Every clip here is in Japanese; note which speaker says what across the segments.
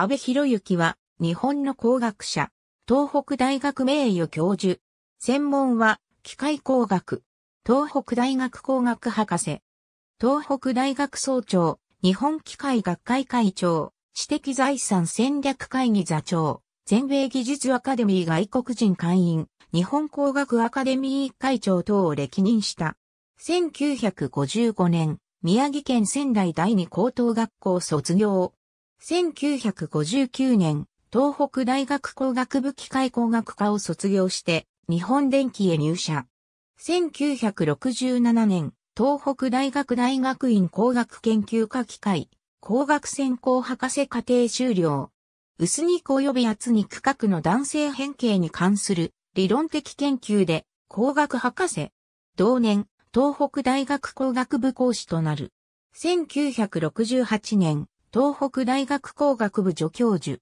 Speaker 1: 安部博之
Speaker 2: は、日本の工学者、東北大学名誉教授。専門は、機械工学、東北大学工学博士、東北大学総長、日本機械学会会長、知的財産戦略会議座長、全米技術アカデミー外国人会員、日本工学アカデミー会長等を歴任した。1955年、宮城県仙台第二高等学校卒業。1959年、東北大学工学部機械工学科を卒業して、日本電機へ入社。1967年、東北大学大学院工学研究科機械、工学専攻博士課程修了。薄肉及び厚肉核の男性変形に関する理論的研究で工学博士。同年、東北大学工学部講師となる。1968年、東北大学工学部助教授。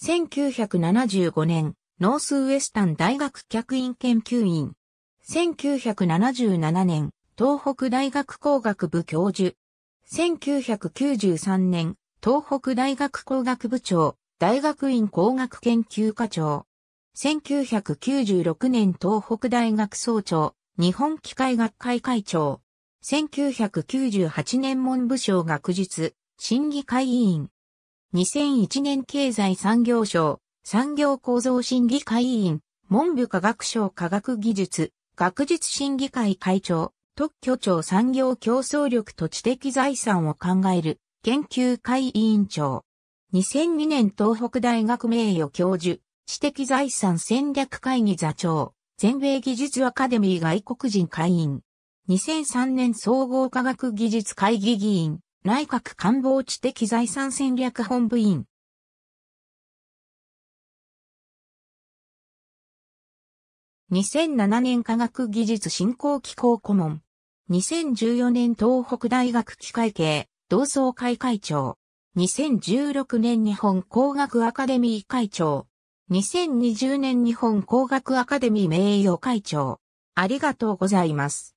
Speaker 2: 1975年、ノースウエスタン大学客員研究員。1977年、東北大学工学部教授。1993年、東北大学工学部長、大学院工学研究課長。1996年東北大学総長、日本機械学会会長。1998年文部省学術、審議会委員。2001年経済産業省、産業構造審議会委員、文部科学省科学技術、学術審議会会長、特許庁産業競争力と知的財産を考える研究会委員長。2002年東北大学名誉教授、知的財産戦略会議座長、全米技術アカデミー外国人会員。2003年総合科学技術会議議員、内閣官房知的財産戦略本部員。
Speaker 1: 2007年
Speaker 2: 科学技術振興機構顧問。2014年東北大学機械系同窓会会長。2016年日本工学アカデミー会長。2020年日本工学アカデミー名誉会長。
Speaker 1: ありがとうございます。